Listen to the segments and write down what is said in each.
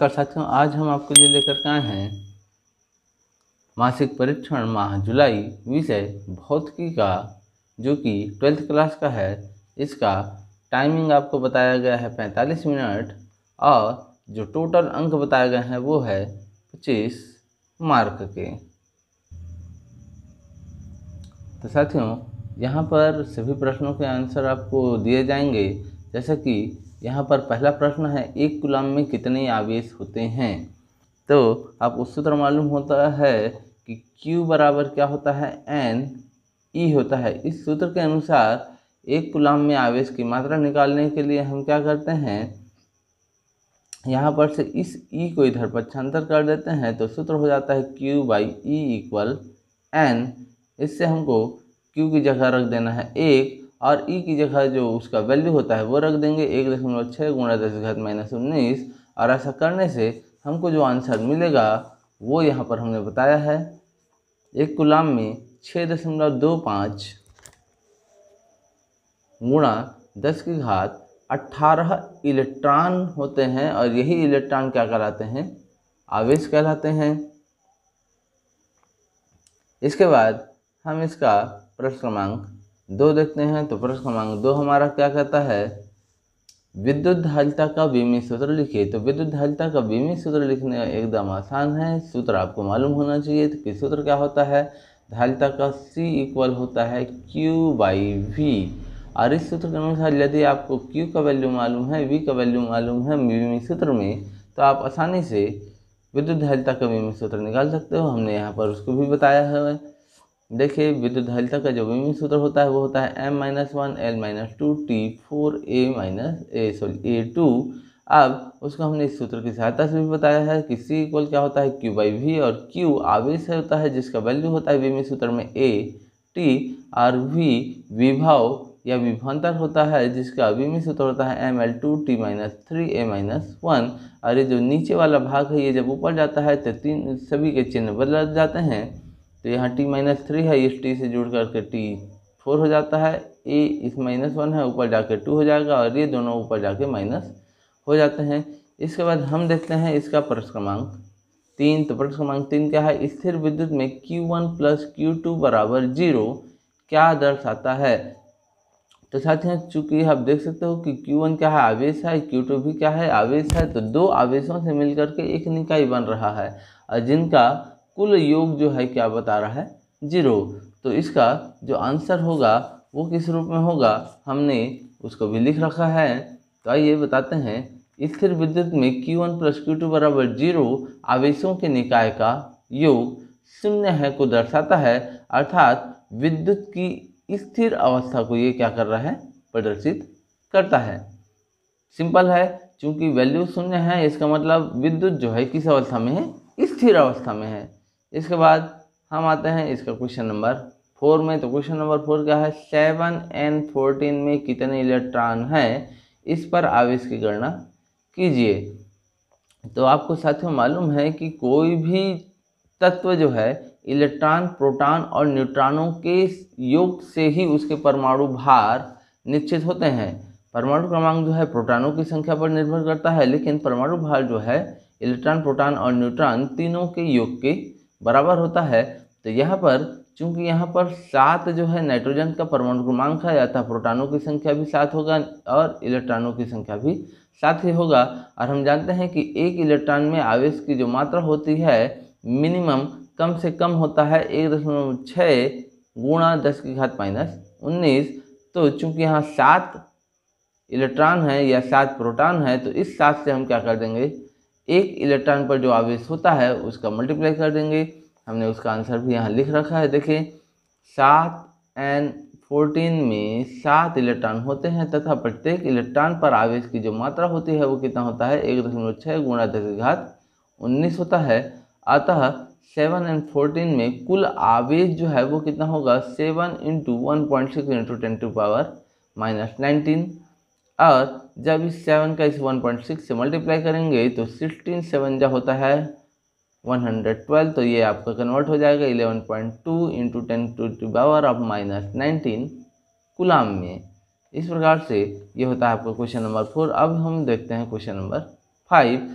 नमस्कार साथियों आज हम आपके लिए लेकर के आए हैं मासिक परीक्षण माह जुलाई विषय भौतिकी का जो कि ट्वेल्थ क्लास का है इसका टाइमिंग आपको बताया गया है 45 मिनट और जो टोटल अंक बताए गए हैं वो है 25 मार्क के तो साथियों यहाँ पर सभी प्रश्नों के आंसर आपको दिए जाएंगे जैसे कि यहाँ पर पहला प्रश्न है एक गुलाम में कितने आवेश होते हैं तो आप उस सूत्र मालूम होता है कि Q बराबर क्या होता है N E होता है इस सूत्र के अनुसार एक गुलाम में आवेश की मात्रा निकालने के लिए हम क्या करते हैं यहाँ पर से इस E को इधर पक्षांतर कर देते हैं तो सूत्र हो जाता है Q by E equal N इससे हमको Q की जगह रख देना है एक और ई की जगह जो उसका वैल्यू होता है वो रख देंगे एक दशमलव छः गुणा दस घात माइनस उन्नीस और ऐसा करने से हमको जो आंसर मिलेगा वो यहाँ पर हमने बताया है एक गुलाम में छः दशमलव दो पाँच गुणा दस की घात अट्ठारह इलेक्ट्रॉन होते हैं और यही इलेक्ट्रॉन क्या कहलाते हैं आवेश कहलाते हैं इसके बाद हम इसका प्रश्न क्रमांक दो देखते हैं तो प्रश्न क्रमांक दो हमारा क्या कहता है विद्युत धारिता का बीमी सूत्र लिखिए तो विद्युत धारिता का बीमी सूत्र लिखने एकदम आसान है सूत्र आपको मालूम होना चाहिए तो कि सूत्र क्या होता है धारिता का C इक्वल होता है Q बाई वी और इस सूत्र के अनुसार यदि आपको Q का वैल्यू मालूम है V का वैल्यू मालूम है बीमी सूत्र में तो आप आसानी से विद्युत धारिता का बीमी सूत्र निकाल सकते हो हमने यहाँ पर उसको भी बताया है देखिए धारिता का जो विमीय सूत्र होता है वो होता है M minus one L minus two T four A minus A sorry A two अब उसको हमने इस सूत्र की सहायता से भी बताया है कि सी इक्वल क्या होता है क्यू बाई वी और क्यू आवेश होता है जिसका वैल्यू होता है विमीय सूत्र में ए टी और वी विभाव या विभांतर होता है जिसका विमीय सूत्र होता है M L two T minus three A minus one और ये जो नीचे वाला भाग है ये जब ऊपर जाता है तो तीन सभी के चिन्ह बदल जाते हैं तो यहाँ टी माइनस थ्री है इस टी से जुड़ करके टी फोर हो जाता है ए इस माइनस वन है ऊपर जाके टू हो जाएगा और ये दोनों ऊपर जाके माइनस हो जाते हैं इसके बाद हम देखते हैं इसका प्रश्न क्रमांक तीन तो प्रश्न क्रमांक तीन क्या है स्थिर विद्युत में Q one plus Q two बराबर जीरो क्या दर्शाता है तो साथियों चूंकि आप देख सकते हो कि Q1 क्या है आवेश है Q2 भी क्या है आवेश है तो दो आवेशों से मिलकर के एक निकाय बन रहा है और जिनका कुल योग जो है क्या बता रहा है जीरो तो इसका जो आंसर होगा वो किस रूप में होगा हमने उसको भी लिख रखा है तो आइए बताते हैं स्थिर विद्युत में Q1 वन प्लस क्यू बराबर जीरो आवेशों के निकाय का योग शून्य है को दर्शाता है अर्थात विद्युत की स्थिर अवस्था को ये क्या कर रहा है प्रदर्शित करता है सिंपल है चूंकि वैल्यू शून्य है इसका मतलब विद्युत जो है किस अवस्था में है स्थिर अवस्था में है इसके बाद हम आते हैं इसका क्वेश्चन नंबर फोर में तो क्वेश्चन नंबर फोर क्या है सेवन एन फोर्टीन में कितने इलेक्ट्रॉन हैं इस पर आवेश की गणना कीजिए तो आपको साथियों मालूम है कि कोई भी तत्व जो है इलेक्ट्रॉन प्रोटॉन और न्यूट्रॉनों के योग से ही उसके परमाणु भार निश्चित होते हैं परमाणु क्रमांक जो है प्रोटॉनों की संख्या पर निर्भर करता है लेकिन परमाणु भार जो है इलेक्ट्रॉन प्रोटॉन और न्यूट्रॉन तीनों के योग के बराबर होता है तो यहाँ पर चूंकि यहाँ पर सात जो है नाइट्रोजन का परमाणु क्रमांक है अतः प्रोटानों की संख्या भी सात होगा और इलेक्ट्रॉनों की संख्या भी साथ ही होगा और हम जानते हैं कि एक इलेक्ट्रॉन में आवेश की जो मात्रा होती है मिनिमम कम से कम होता है एक दशमलव छः गुणा दस की घात माइनस उन्नीस तो चूंकि यहाँ सात इलेक्ट्रॉन है या सात प्रोटॉन है तो इस सात से हम क्या कर देंगे एक इलेक्ट्रॉन पर जो आवेश होता है उसका मल्टीप्लाई कर देंगे हमने उसका आंसर भी यहाँ लिख रखा है देखें सात एन फोर्टीन में सात इलेक्ट्रॉन होते हैं तथा प्रत्येक इलेक्ट्रॉन पर आवेश की जो मात्रा होती है वो कितना होता है एक दशमलव छः गुणा दस घात उन्नीस होता है अतः सेवन एंड फोर्टीन में कुल आवेश जो है वो कितना होगा seven into one point six into ten to power minus nineteen और जब इस सेवन का इस वन पॉइंट सिक्स से मल्टीप्लाई करेंगे तो सिक्सटीन सेवन जो होता है वन हंड्रेड ट्वेल्व तो ये आपका कन्वर्ट हो जाएगा eleven point two into ten to to power of minus nineteen coulomb में इस प्रकार से ये होता है आपका क्वेश्चन नंबर फोर अब हम देखते हैं क्वेश्चन नंबर फाइव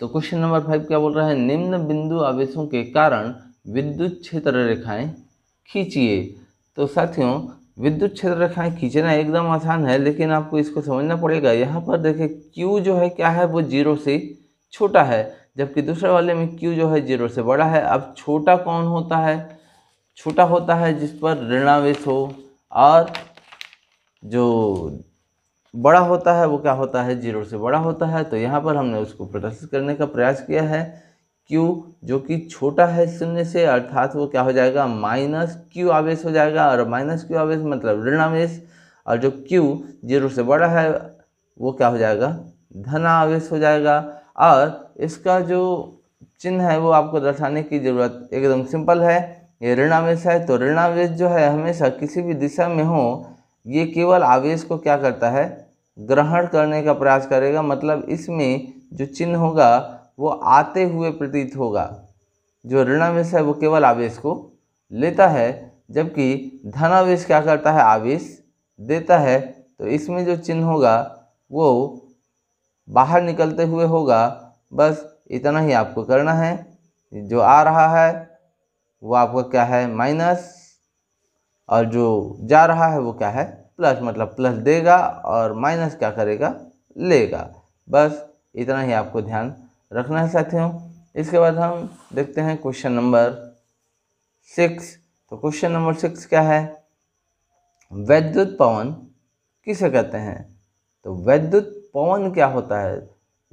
तो क्वेश्चन नंबर फाइव क्या बोल रहा है निम्न बिंदु आवेशों के कारण विद्युत क्षेत्र रेखाएं खींचिए तो साथियों विद्युत क्षेत्र रेखाएं खींचना एकदम आसान है लेकिन आपको इसको समझना पड़ेगा यहाँ पर देखें क्यू जो है क्या है वो जीरो से छोटा है जबकि दूसरे वाले में क्यू जो है जीरो से बड़ा है अब छोटा कौन होता है छोटा होता है जिस पर ऋणावेश हो और जो बड़ा होता है वो क्या होता है जीरो से बड़ा होता है तो यहाँ पर हमने उसको प्रदर्शित करने का प्रयास किया है क्यू जो कि छोटा है शून्य से अर्थात वो क्या हो जाएगा माइनस क्यू आवेश हो जाएगा और माइनस क्यू आवेश मतलब ऋण आवेश और जो क्यू जीरो से बड़ा है वो क्या हो जाएगा धन आवेश हो जाएगा और इसका जो चिन्ह है वो आपको दर्शाने की ज़रूरत एकदम सिंपल है ये ऋणावेश है तो ऋण आवेश जो है हमेशा किसी भी दिशा में हो ये केवल आवेश को क्या करता है ग्रहण करने का प्रयास करेगा मतलब इसमें जो चिन्ह होगा वो आते हुए प्रतीत होगा जो ऋणावेश है वो केवल आवेश को लेता है जबकि धनावेश क्या करता है आवेश देता है तो इसमें जो चिन्ह होगा वो बाहर निकलते हुए होगा बस इतना ही आपको करना है जो आ रहा है वो आपका क्या है माइनस और जो जा रहा है वो क्या है प्लस मतलब प्लस देगा और माइनस क्या करेगा लेगा बस इतना ही आपको ध्यान रखना है साथियों इसके बाद हम देखते हैं क्वेश्चन नंबर सिक्स तो क्वेश्चन नंबर सिक्स क्या है वैद्युत पवन किसे कहते हैं तो वैद्युत पवन क्या होता है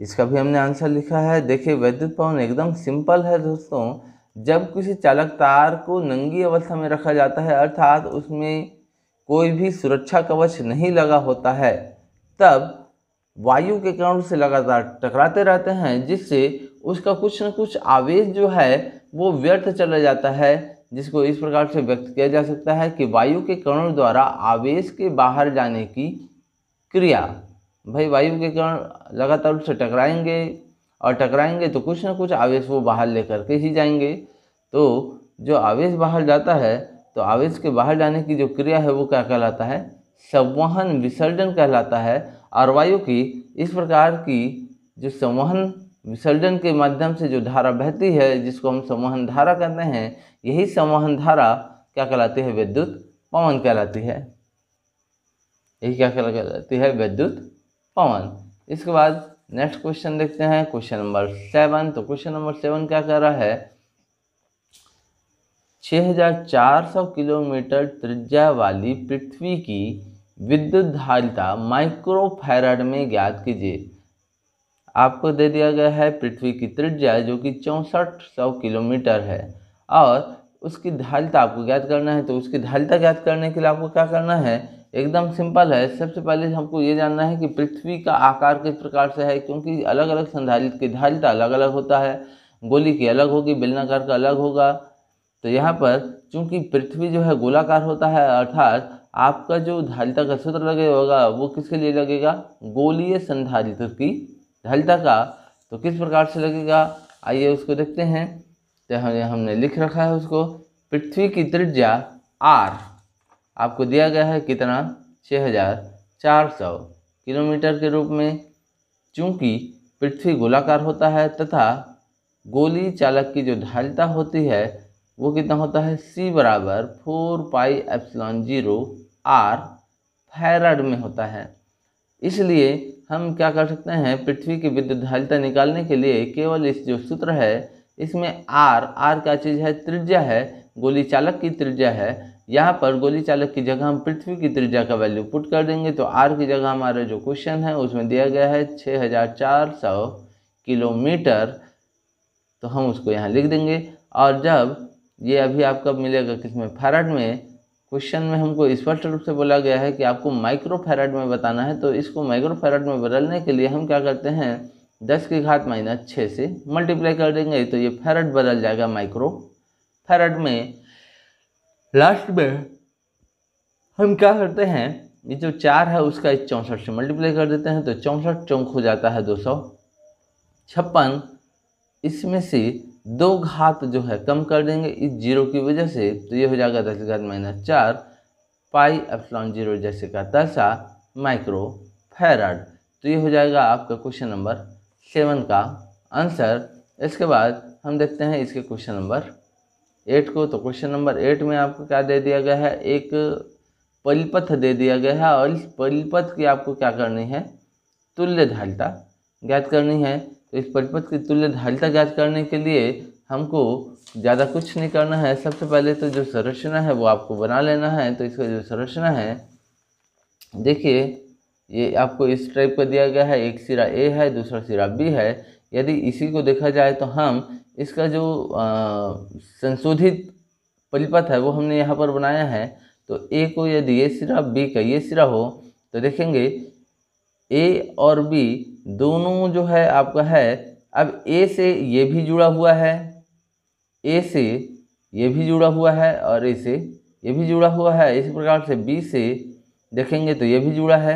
इसका भी हमने आंसर लिखा है देखिए वैद्युत पवन एकदम सिंपल है दोस्तों जब किसी चालक तार को नंगी अवस्था में रखा जाता है अर्थात उसमें कोई भी सुरक्षा कवच नहीं लगा होता है तब वायु के कारण से लगातार टकराते रहते हैं जिससे उसका कुछ न कुछ आवेश जो है वो व्यर्थ चला जाता है जिसको इस प्रकार से व्यक्त किया जा सकता है कि वायु के कणों द्वारा आवेश के बाहर जाने की क्रिया भाई वायु के कण लगातार उससे टकराएंगे और टकराएंगे तो कुछ ना कुछ आवेश वो बाहर लेकर के ही जाएंगे तो जो आवेश बाहर जाता है तो आवेश के बाहर जाने की जो क्रिया है वो क्या कहलाता है संवहन विसर्जन कहलाता है और वायु की इस प्रकार की जो संवहन विसर्जन के माध्यम से जो धारा बहती है जिसको हम संवहन धारा कहते हैं यही संवहन धारा क्या कहलाती है विद्युत पवन कहलाती है यही क्या कहलाती है विद्युत पवन इसके बाद नेक्स्ट क्वेश्चन देखते हैं क्वेश्चन नंबर सेवन तो क्वेश्चन नंबर सेवन क्या कह रहा है 6400 किलोमीटर त्रिज्या वाली पृथ्वी की विद्युत धारिता माइक्रोफेराड में ज्ञात कीजिए आपको दे दिया गया है पृथ्वी की त्रिज्या जो कि चौंसठ सौ किलोमीटर है और उसकी धारिता आपको ज्ञात करना है तो उसकी धारिता ज्ञात करने के लिए आपको क्या करना है एकदम सिंपल है सबसे पहले हमको ये जानना है कि पृथ्वी का आकार किस प्रकार से है क्योंकि अलग अलग संधारित की धारिता अलग अलग होता है गोली की अलग होगी बेलनाकार का अलग होगा तो यहाँ पर चूंकि पृथ्वी जो है गोलाकार होता है अर्थात आपका जो धारिता का सूत्र लगे होगा वो किसके लिए लगेगा गोलीय संधारित्व की धारिता का तो किस प्रकार से लगेगा आइए उसको देखते हैं तो हमने हमने लिख रखा है उसको पृथ्वी की त्रिज्या आर आपको दिया गया है कितना छः हजार चार सौ किलोमीटर के रूप में चूँकि पृथ्वी गोलाकार होता है तथा गोली चालक की जो ढालता होती है वो कितना होता है सी बराबर four pi epsilon zero R farad में होता है इसलिए हम क्या कर सकते हैं पृथ्वी की विद्युत धारिता निकालने के लिए केवल इस जो सूत्र है इसमें आर आर क्या चीज़ है त्रिज्या है गोली चालक की त्रिज्या है यहाँ पर गोली चालक की जगह हम पृथ्वी की त्रिज्या का वैल्यू पुट कर देंगे तो आर की जगह हमारा जो क्वेश्चन है उसमें दिया गया है छः किलोमीटर तो हम उसको यहाँ लिख देंगे और जब ये अभी आपका मिलेगा किसमें फैरड में क्वेश्चन में हमको स्पष्ट रूप से बोला गया है कि आपको माइक्रोफेराड में बताना है तो इसको माइक्रोफेराड में बदलने के लिए हम क्या करते हैं दस की घात माइनस छः से मल्टीप्लाई कर देंगे तो ये फेरड बदल जाएगा माइक्रो फेरड में लास्ट में हम क्या करते हैं ये जो चार है उसका चौंसठ से मल्टीप्लाई कर देते हैं तो चौंसठ चौंक हो जाता है दो सौ छप्पन इसमें से दो घात जो है कम कर देंगे इस जीरो की वजह से तो ये हो जाएगा दस घात माइनस चार पाई एप्सलॉन जीरो जैसे का तैसा माइक्रो फैराड तो ये हो जाएगा आपका क्वेश्चन नंबर सेवन का आंसर इसके बाद हम देखते हैं इसके क्वेश्चन नंबर एट को तो क्वेश्चन नंबर एट में आपको क्या दे दिया गया है एक परिपथ दे दिया गया है और इस परिपथ की आपको क्या करनी है तुल्य ढालता ज्ञात करनी है तो इस परिपथ की तुल्य धारिता ज्ञात करने के लिए हमको ज़्यादा कुछ नहीं करना है सबसे पहले तो जो संरचना है वो आपको बना लेना है तो इसका जो संरचना है देखिए ये आपको इस टाइप का दिया गया है एक सिरा ए है दूसरा सिरा बी है यदि इसी को देखा जाए तो हम इसका जो संशोधित परिपथ है वो हमने यहाँ पर बनाया है तो ए को यदि ये सिरा बी का ये सिरा हो तो देखेंगे ए और बी दोनों जो है आपका है अब ए से ये भी जुड़ा हुआ है ए से ये भी जुड़ा हुआ है और ए से ये भी जुड़ा हुआ है इसी प्रकार से बी से देखेंगे तो ये भी जुड़ा है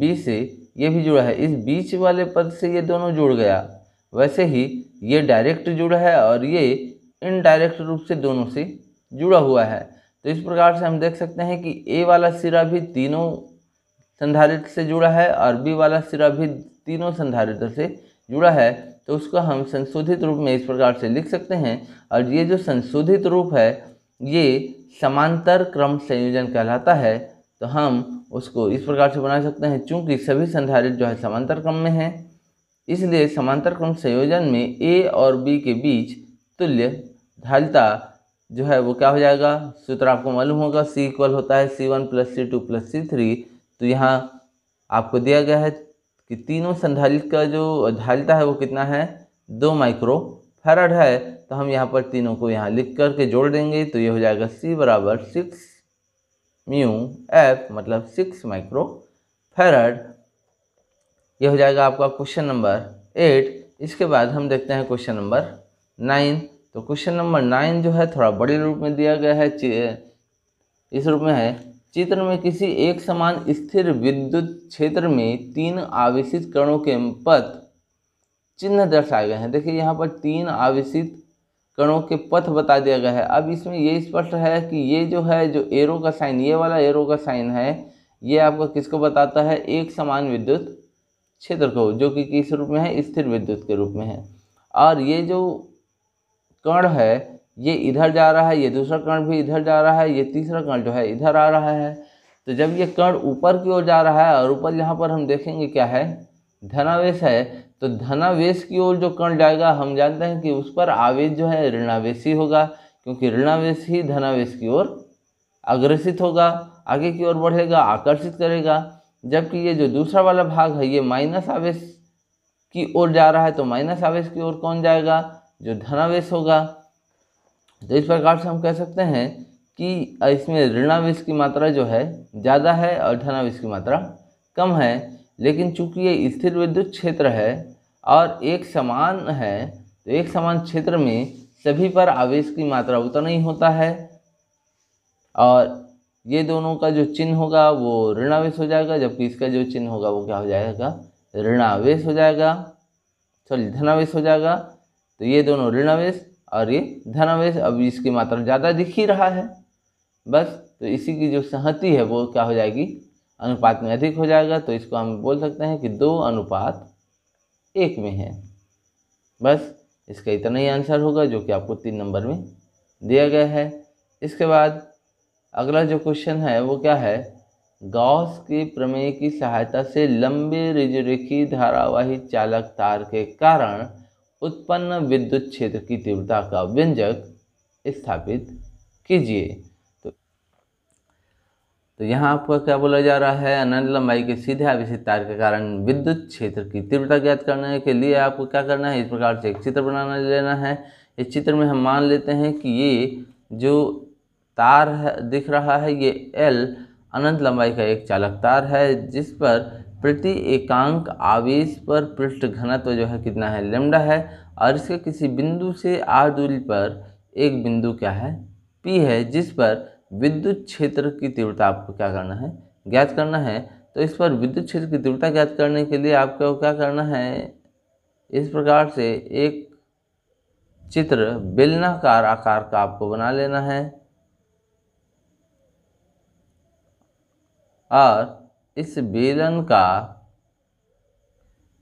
बी से ये भी जुड़ा है इस बीच वाले पद से ये दोनों जुड़ गया वैसे ही ये डायरेक्ट जुड़ा है और ये इनडायरेक्ट रूप से दोनों से जुड़ा हुआ है तो इस प्रकार से हम देख सकते हैं कि ए वाला सिरा भी तीनों संधारित्र से जुड़ा है और बी वाला सिरा भी तीनों संधारित्र से जुड़ा है तो उसको हम संशोधित रूप में इस प्रकार से लिख सकते हैं और ये जो संशोधित रूप है ये समांतर क्रम संयोजन कहलाता है तो हम उसको इस प्रकार से बना सकते हैं चूँकि सभी संधारित्र जो है समांतर क्रम में हैं इसलिए समांतर क्रम संयोजन में ए और बी के बीच तुल्य धारिता जो है वो क्या हो जाएगा सूत्र आपको मालूम होगा सी इक्वल होता है C one plus C two plus C three तो यहाँ आपको दिया गया है कि तीनों संधारित का जो धारिता है वो कितना है दो माइक्रो फैरड है तो हम यहाँ पर तीनों को यहाँ लिख करके जोड़ देंगे तो ये हो जाएगा सी बराबर सिक्स म्यू एफ मतलब सिक्स माइक्रो फैरड ये हो जाएगा आपका क्वेश्चन नंबर एट इसके बाद हम देखते हैं क्वेश्चन नंबर नाइन तो क्वेश्चन नंबर नाइन जो है थोड़ा बड़े रूप में दिया गया है इस रूप में है चित्र में किसी एक समान स्थिर विद्युत क्षेत्र में तीन आवेशित कणों के पथ चिन्ह दर्शाए गए हैं देखिए यहाँ पर तीन आवेशित कणों के पथ बता दिया गया है अब इसमें ये स्पष्ट है कि ये जो है जो एरो का साइन ये वाला एरो का साइन है ये आपको किसको बताता है एक समान विद्युत क्षेत्र को जो कि किस रूप में है स्थिर विद्युत के रूप में है और ये जो कण है ये इधर जा रहा है ये दूसरा कर्ण भी इधर जा रहा है ये तीसरा कर्ण जो है इधर आ रहा है तो जब ये कर्ण ऊपर की ओर जा रहा है और ऊपर यहाँ पर हम देखेंगे क्या है धनावेश है तो धनावेश की ओर जो कर्ण जाएगा हम जानते हैं कि उस पर आवेश जो है ऋणावेशी होगा क्योंकि ऋणावेश ही धनावेश की ओर अग्रसित होगा आगे की ओर बढ़ेगा आकर्षित करेगा जबकि ये जो दूसरा वाला भाग है ये माइनस आवेश की ओर जा रहा है तो माइनस आवेश की ओर कौन जाएगा जो धनावेश होगा तो इस प्रकार से हम कह सकते हैं कि इसमें ऋणावेश की मात्रा जो है ज़्यादा है और धनावेश की मात्रा कम है लेकिन चूंकि ये स्थिर विद्युत क्षेत्र है और एक समान है तो एक समान क्षेत्र में सभी पर आवेश की मात्रा उतना ही होता है और ये दोनों का जो चिन्ह होगा वो ऋणावेश हो जाएगा जबकि इसका जो चिन्ह होगा वो क्या हो जाएगा ऋणावेश हो जाएगा सॉरी धनावेश हो जाएगा तो ये दोनों ऋणावेश और ये धनावेश अब इसकी मात्रा ज़्यादा दिख ही रहा है बस तो इसी की जो सहति है वो क्या हो जाएगी अनुपात में अधिक हो जाएगा तो इसको हम बोल सकते हैं कि दो अनुपात एक में है बस इसका इतना ही आंसर होगा जो कि आपको तीन नंबर में दिया गया है इसके बाद अगला जो क्वेश्चन है वो क्या है गॉस के प्रमेय की सहायता से लंबे रिजरेखी धारावाही चालक तार के कारण उत्पन्न विद्युत क्षेत्र की तीव्रता का व्यंजक स्थापित कीजिए तो तो यहाँ आपको क्या बोला जा रहा है अनंत लंबाई के सीधे आवेशित तार के कारण विद्युत क्षेत्र की तीव्रता ज्ञात करने के लिए आपको क्या करना है इस प्रकार से एक चित्र बनाना लेना है इस चित्र में हम मान लेते हैं कि ये जो तार है दिख रहा है ये एल अनंत लंबाई का एक चालक तार है जिस पर प्रति एकांक आवेश पर पृष्ठ घनत्व जो है कितना है लेमडा है और इसके किसी बिंदु से आर दूरी पर एक बिंदु क्या है पी है जिस पर विद्युत क्षेत्र की तीव्रता आपको क्या करना है ज्ञात करना है तो इस पर विद्युत क्षेत्र की तीव्रता ज्ञात करने के लिए आपको क्या करना है इस प्रकार से एक चित्र बेलनाकार आकार का आपको बना लेना है और इस बेलन का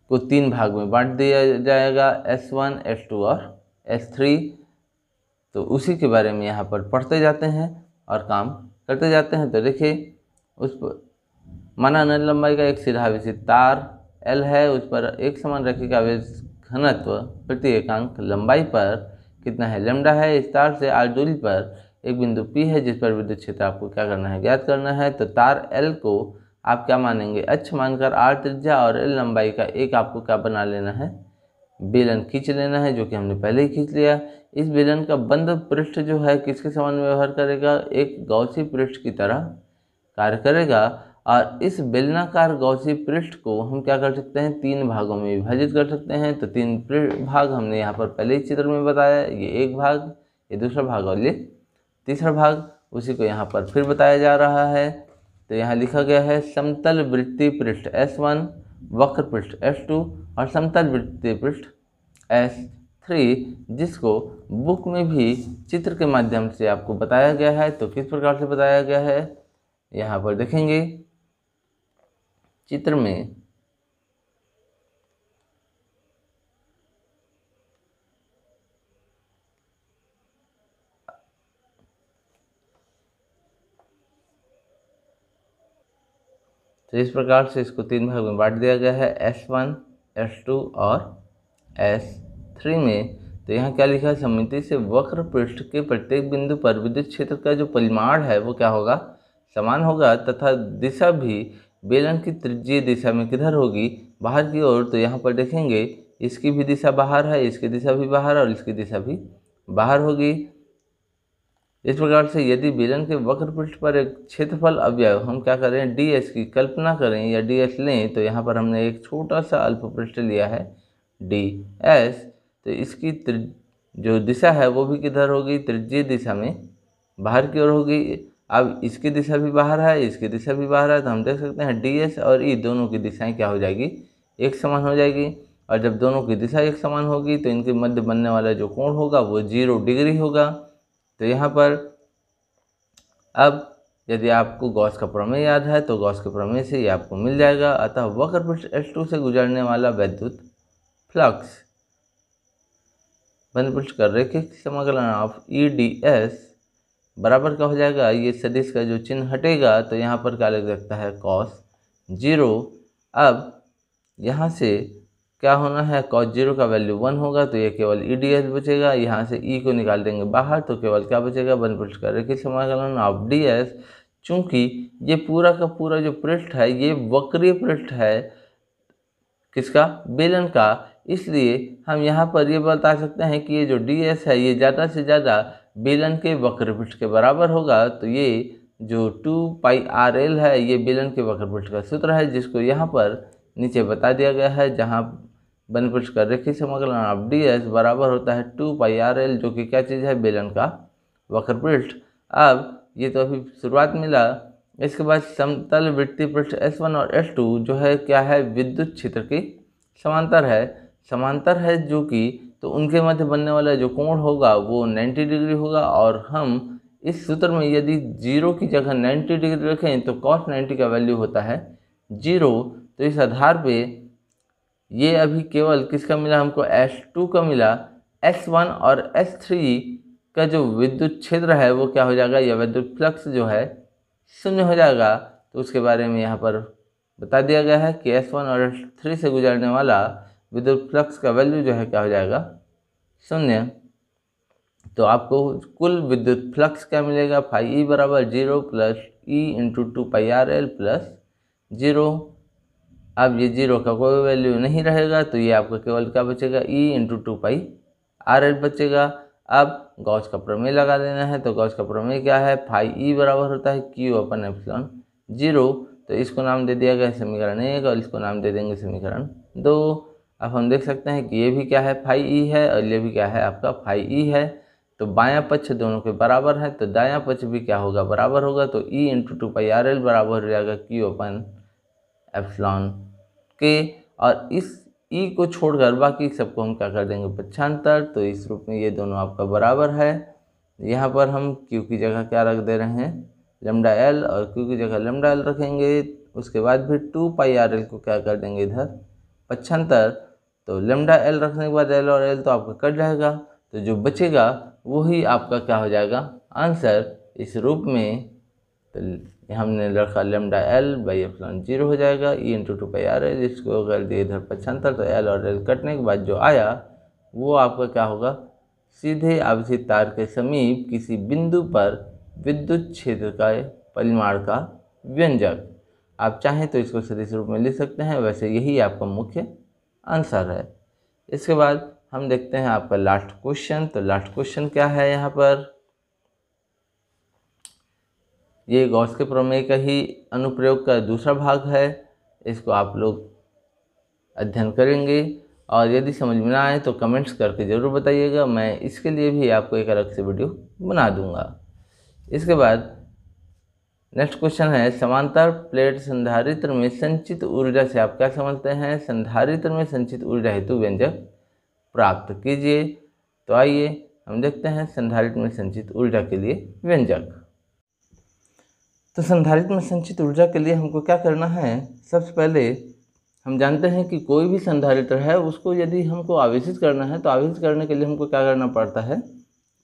को तीन भाग में बांट दिया जाएगा एस वन एस टू और एस थ्री तो उसी के बारे में यहाँ पर पढ़ते जाते हैं और काम करते जाते हैं तो देखिए उस पर माना नल लंबाई का एक सीधा आवेशित तार एल है उस पर एक समान रखे का आवेश घनत्व प्रति एकांक लंबाई पर कितना है लम्डा है इस तार से आज दूरी पर एक बिंदु पी है जिस पर विद्युत क्षेत्र आपको क्या करना है ज्ञात करना है तो तार एल को आप क्या मानेंगे अच्छ मानकर आर त्रिज्या और एल लंबाई का एक आपको क्या बना लेना है बेलन खींच लेना है जो कि हमने पहले ही खींच लिया इस बेलन का बंद पृष्ठ जो है किसके समान व्यवहार करेगा एक गौसी पृष्ठ की तरह कार्य करेगा और इस बेलनाकार गौसी पृष्ठ को हम क्या कर सकते हैं तीन भागों में विभाजित कर सकते हैं तो तीन भाग हमने यहाँ पर पहले ही चित्र में बताया ये एक भाग ये दूसरा भाग और ये तीसरा भाग उसी को यहाँ पर फिर बताया जा रहा है तो यहाँ लिखा गया है समतल वृत्ति पृष्ठ एस वन वक्र पृष्ठ एस टू और समतल वृत्ति पृष्ठ एस थ्री जिसको बुक में भी चित्र के माध्यम से आपको बताया गया है तो किस प्रकार से बताया गया है यहाँ पर देखेंगे चित्र में तो इस प्रकार से इसको तीन भाग में बांट दिया गया है एस वन एस टू और एस थ्री में तो यहाँ क्या लिखा है समिति से वक्र पृष्ठ के प्रत्येक बिंदु पर विद्युत क्षेत्र का जो परिमाण है वो क्या होगा समान होगा तथा दिशा भी बेलन की त्रिज्यीय दिशा में किधर होगी बाहर की ओर तो यहाँ पर देखेंगे इसकी भी दिशा बाहर है इसकी दिशा भी बाहर और इसकी दिशा भी बाहर होगी इस प्रकार से यदि बेलन के वक्र पृष्ठ पर एक क्षेत्रफल अवयव हम क्या करें डी एस की कल्पना करें या डी एस लें तो यहाँ पर हमने एक छोटा सा अल्प पृष्ठ लिया है डी एस तो इसकी जो दिशा है वो भी किधर होगी त्रिज्य दिशा में बाहर की ओर होगी अब इसकी दिशा भी बाहर है इसकी दिशा भी बाहर है तो हम देख सकते हैं डी एस और ई e दोनों की दिशाएँ क्या हो जाएगी एक समान हो जाएगी और जब दोनों की दिशा एक समान होगी तो इनके मध्य बनने वाला जो कोण होगा वो जीरो डिग्री होगा तो यहाँ पर अब यदि आपको गौस का प्रमेय याद है तो गौस के प्रमेय से ये आपको मिल जाएगा अतः वक्र पृष्ठ एस टू से गुजरने वाला वैद्युत फ्लक्स बंद पृष्ठ का रेखिक समाकलन ऑफ ई डी एस बराबर का हो जाएगा ये सदिश का जो चिन्ह हटेगा तो यहाँ पर क्या लग सकता है कॉस जीरो अब यहाँ से क्या होना है कॉस जीरो का वैल्यू वन होगा तो ये केवल ई डी एस बचेगा यहाँ से ई e को निकाल देंगे बाहर तो केवल क्या बचेगा वन पृष्ठ का रेखी समाकलन ऑफ डी एस चूँकि ये पूरा का पूरा जो पृष्ठ है ये वक्रीय पृष्ठ है किसका बेलन का इसलिए हम यहाँ पर ये बता सकते हैं कि ये जो डी एस है ये ज़्यादा से ज़्यादा बेलन के वक्रपृष्ठ के बराबर होगा तो ये जो टू पाई आर एल है ये बेलन के वक्रपृष्ठ का सूत्र है जिसको यहाँ पर नीचे बता दिया गया है जहाँ बन बेनिफिट्स का रेखी समाकलन ऑफ डी एस बराबर होता है टू पाई आर एल जो कि क्या चीज़ है बेलन का पृष्ठ अब ये तो अभी शुरुआत मिला इसके बाद समतल वृत्ति पृष्ठ एस वन और एस टू जो है क्या है विद्युत क्षेत्र की समांतर है समांतर है जो कि तो उनके मध्य बनने वाला जो कोण होगा वो नाइन्टी डिग्री होगा और हम इस सूत्र में यदि जीरो की जगह नाइन्टी डिग्री रखें तो कॉस नाइन्टी का वैल्यू होता है जीरो तो इस आधार पे ये अभी केवल किसका मिला हमको एस टू का मिला एस वन और एस थ्री का जो विद्युत क्षेत्र है वो क्या हो जाएगा या विद्युत फ्लक्स जो है शून्य हो जाएगा तो उसके बारे में यहाँ पर बता दिया गया है कि एस वन और एस थ्री से गुजरने वाला विद्युत फ्लक्स का वैल्यू जो है क्या हो जाएगा शून्य तो आपको कुल विद्युत फ्लक्स क्या मिलेगा फाइव ई e बराबर zero plus E into two pi R L plus zero अब ये जीरो का कोई वैल्यू नहीं रहेगा तो ये आपका केवल क्या बचेगा E into two pi R L बचेगा अब गौज का प्रमेय लगा देना है तो गौज का प्रमेय क्या है फाइव ई e बराबर होता है क्यू अपन एप्सलॉन जीरो तो इसको नाम दे दिया गया समीकरण एक और इसको नाम दे देंगे समीकरण दो अब हम देख सकते हैं कि ये भी क्या है फाइव ई e है और ये भी क्या है आपका फाइव ई e है तो बायां पक्ष दोनों के बराबर है तो दायां पक्ष भी क्या होगा बराबर होगा तो E into two pi R L बराबर हो जाएगा क्यू अपन एफ्सलॉन के और इस ई e को छोड़कर बाकी सबको हम क्या कर देंगे पक्षांतर तो इस रूप में ये दोनों आपका बराबर है यहाँ पर हम क्यू की जगह क्या रख दे रहे हैं लेमडा एल और क्यू की जगह लेमडा एल रखेंगे उसके बाद फिर टू पाई आर एल को क्या कर देंगे इधर पक्षांतर तो लम्डा एल रखने के बाद एल और एल तो आपका कट जाएगा तो जो बचेगा वही आपका क्या हो जाएगा आंसर इस रूप में तो हमने रखा lambda L by epsilon zero हो जाएगा E into two pi R है जिसको अगर दिए इधर पचहत्तर तो एल और एल कटने के बाद जो आया वो आपका क्या होगा सीधे आपसी तार के समीप किसी बिंदु पर विद्युत क्षेत्र का परिमाण का व्यंजक आप चाहें तो इसको सदिश रूप में लिख सकते हैं वैसे यही आपका मुख्य आंसर है इसके बाद हम देखते हैं आपका लास्ट क्वेश्चन तो लास्ट क्वेश्चन क्या है यहाँ पर ये गौस के प्रमेय का ही अनुप्रयोग का दूसरा भाग है इसको आप लोग अध्ययन करेंगे और यदि समझ में ना आए तो कमेंट्स करके ज़रूर बताइएगा मैं इसके लिए भी आपको एक अलग से वीडियो बना दूंगा इसके बाद नेक्स्ट क्वेश्चन है समांतर प्लेट संधारित्र में संचित ऊर्जा से आप क्या समझते हैं संधारित्र में संचित ऊर्जा हेतु व्यंजक प्राप्त कीजिए तो आइए हम देखते हैं संधारित्र में संचित ऊर्जा के लिए व्यंजक तो संधारित्र में संचित ऊर्जा के लिए हमको क्या करना है सबसे पहले हम जानते हैं कि कोई भी संधारित्र है उसको यदि हमको आवेशित करना है तो आवेशित करने के लिए हमको क्या करना पड़ता है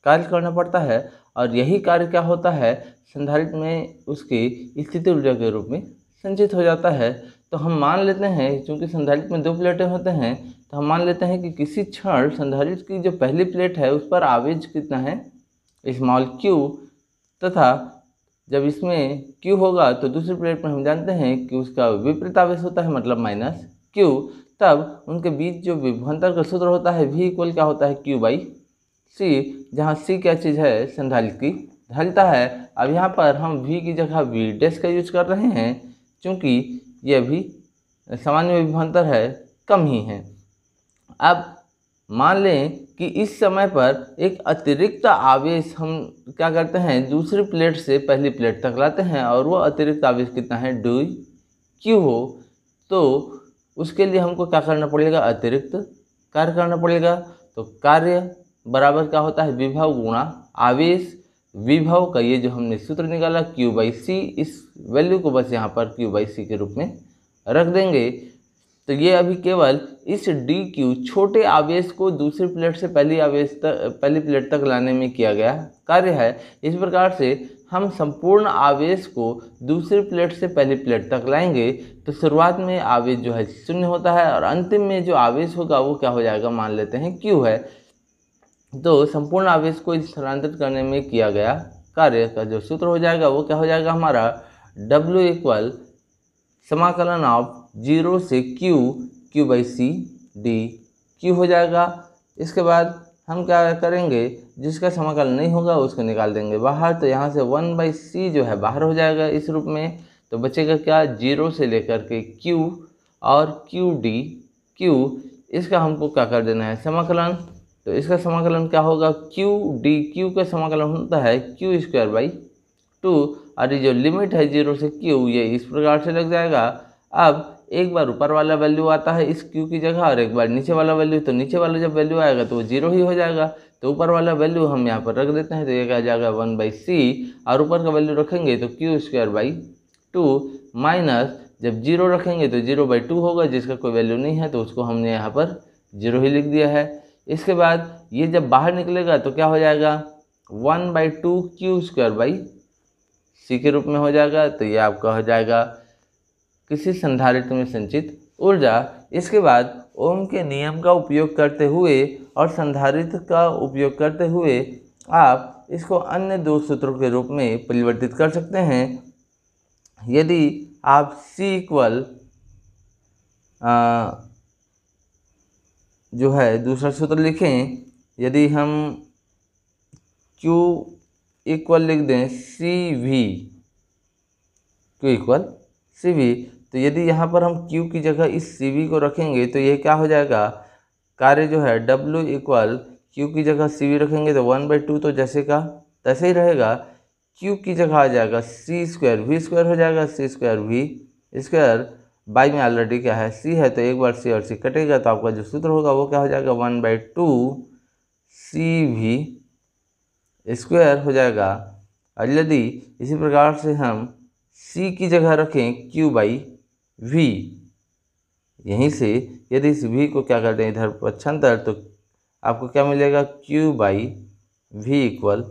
कार्य करना पड़ता है और यही कार्य क्या होता है संधारित्र में उसकी स्थिति ऊर्जा के रूप में संचित हो जाता है तो हम मान लेते हैं क्योंकि संधारित्र में दो प्लेटें होते हैं तो हम मान लेते हैं कि किसी क्षण संधारित्र की जो पहली प्लेट है उस पर आवेश कितना है स्मॉल क्यू तथा जब इसमें क्यू होगा तो दूसरी प्लेट पर हम जानते हैं कि उसका विपरीत आवेश होता है मतलब माइनस क्यू तब उनके बीच जो विभवान्तर का सूत्र होता है वी इक्वल क्या होता है क्यू बाई सी जहाँ सी क्या चीज़ है संधालित की ढलता है अब यहाँ पर हम वी की जगह वी डेस का यूज कर रहे हैं क्योंकि यह भी सामान्य विभवान्तर है कम ही है अब मान लें कि इस समय पर एक अतिरिक्त आवेश हम क्या करते हैं दूसरी प्लेट से पहली प्लेट तक लाते हैं और वह अतिरिक्त आवेश कितना है डू क्यू हो तो उसके लिए हमको क्या करना पड़ेगा अतिरिक्त कार्य करना पड़ेगा तो कार्य बराबर क्या होता है विभव गुणा आवेश विभव का ये जो हमने सूत्र निकाला क्यू बाई सी इस वैल्यू को बस यहाँ पर क्यू बाई सी के रूप में रख देंगे तो ये अभी केवल इस डी क्यू छोटे आवेश को दूसरे प्लेट से पहली आवेश तक पहली प्लेट तक लाने में किया गया कार्य है इस प्रकार से हम संपूर्ण आवेश को दूसरी प्लेट से पहली प्लेट तक लाएंगे तो शुरुआत में आवेश जो है शून्य होता है और अंतिम में जो आवेश होगा वो क्या हो जाएगा मान लेते हैं क्यू है तो संपूर्ण आवेश को स्थानांतरित करने में किया गया कार्य का जो सूत्र हो जाएगा वो क्या हो जाएगा हमारा डब्ल्यू इक्वल समाकलन ऑफ जीरो से Q Q by C D Q हो जाएगा इसके बाद हम क्या करेंगे जिसका समाकल नहीं होगा उसको निकाल देंगे बाहर तो यहाँ से वन बाई सी जो है बाहर हो जाएगा इस रूप में तो बचेगा क्या जीरो से लेकर के क्यू और क्यू डी क्यू इसका हमको क्या कर देना है समाकलन तो इसका समाकलन क्या होगा क्यू डी क्यू का समाकलन होता है क्यू स्क्वायर बाई टू और ये जो लिमिट है जीरो से क्यू ये इस प्रकार से लग जाएगा अब एक बार ऊपर वाला वैल्यू आता है इस क्यू की जगह और एक बार नीचे वाला वैल्यू तो नीचे वाला जब वैल्यू आएगा तो वो जीरो ही हो जाएगा तो ऊपर वाला वैल्यू हम यहाँ पर रख देते हैं तो ये आ जाएगा वन बाई सी और ऊपर का वैल्यू रखेंगे तो Q square by two minus जब जीरो रखेंगे तो जीरो बाई टू होगा जिसका कोई वैल्यू नहीं है तो उसको हमने यहाँ पर जीरो ही लिख दिया है इसके बाद ये जब बाहर निकलेगा तो क्या हो जाएगा one by two Q square by C के रूप में हो जाएगा तो ये आपका हो जाएगा किसी संधारित्र में संचित ऊर्जा इसके बाद ओम के नियम का उपयोग करते हुए और संधारित्र का उपयोग करते हुए आप इसको अन्य दो सूत्रों के रूप में परिवर्तित कर सकते हैं यदि आप C इक्वल जो है दूसरा सूत्र लिखें यदि हम Q इक्वल लिख दें C V Q equal C V तो यदि यहाँ पर हम Q की जगह इस सी को रखेंगे तो यह क्या हो जाएगा कार्य जो है W इक्वल Q की जगह सी रखेंगे तो वन बाई टू तो जैसे का तैसे ही रहेगा Q की जगह आ जाएगा सी स्क्वायर वी स्क्वायर हो जाएगा C square V square by में ऑलरेडी क्या है सी है तो एक बार सी और सी कटेगा तो आपका जो सूत्र होगा वो क्या हो जाएगा one by two C V square हो जाएगा और यदि इसी प्रकार से हम सी की जगह रखें क्यू बाई वी यहीं से यदि इस वी को क्या कर दें इधर पक्षांतर तो आपको क्या मिलेगा Q by V equal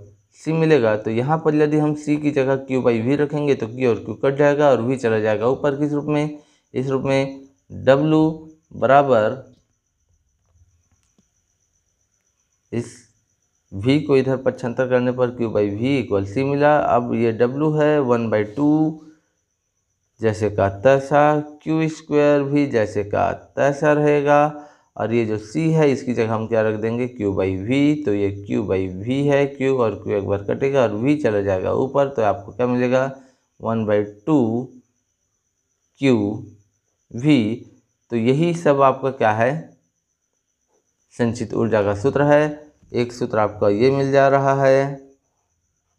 C मिलेगा तो यहाँ पर यदि हम सी की जगह क्यू बाई वी रखेंगे तो क्यू और क्यू कट जाएगा और वी चला जाएगा ऊपर किस रूप में इस रूप में डब्लू बराबर इस वी को इधर पक्षांतर करने पर Q by V equal C मिला अब ये डब्लू है वन बाई टू जैसे का तैसा क्यू स्क्वायर भी जैसे का तैसा रहेगा और ये जो सी है इसकी जगह हम क्या रख देंगे क्यू बाई वी तो ये क्यू बाई वी है क्यू और क्यू एक बार कटेगा और वी चला जाएगा ऊपर तो आपको क्या मिलेगा one by two Q V तो यही सब आपका क्या है संचित ऊर्जा का सूत्र है एक सूत्र आपका ये मिल जा रहा है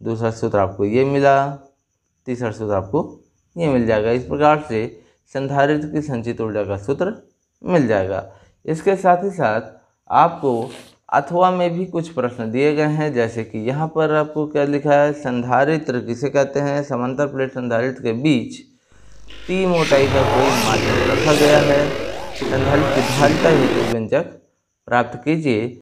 दूसरा सूत्र आपको ये मिला तीसरा सूत्र आपको ये मिल जाएगा इस प्रकार से संधारित्र की संचित ऊर्जा का सूत्र मिल जाएगा इसके साथ ही साथ आपको अथवा में भी कुछ प्रश्न दिए गए हैं जैसे कि यहाँ पर आपको क्या लिखा है संधारित्र किसे कहते हैं समांतर प्लेट संधारित्र के बीच टी मोटाई का कोई माध्यम रखा गया है संधारित्र की धारिता हेतु व्यंजक प्राप्त कीजिए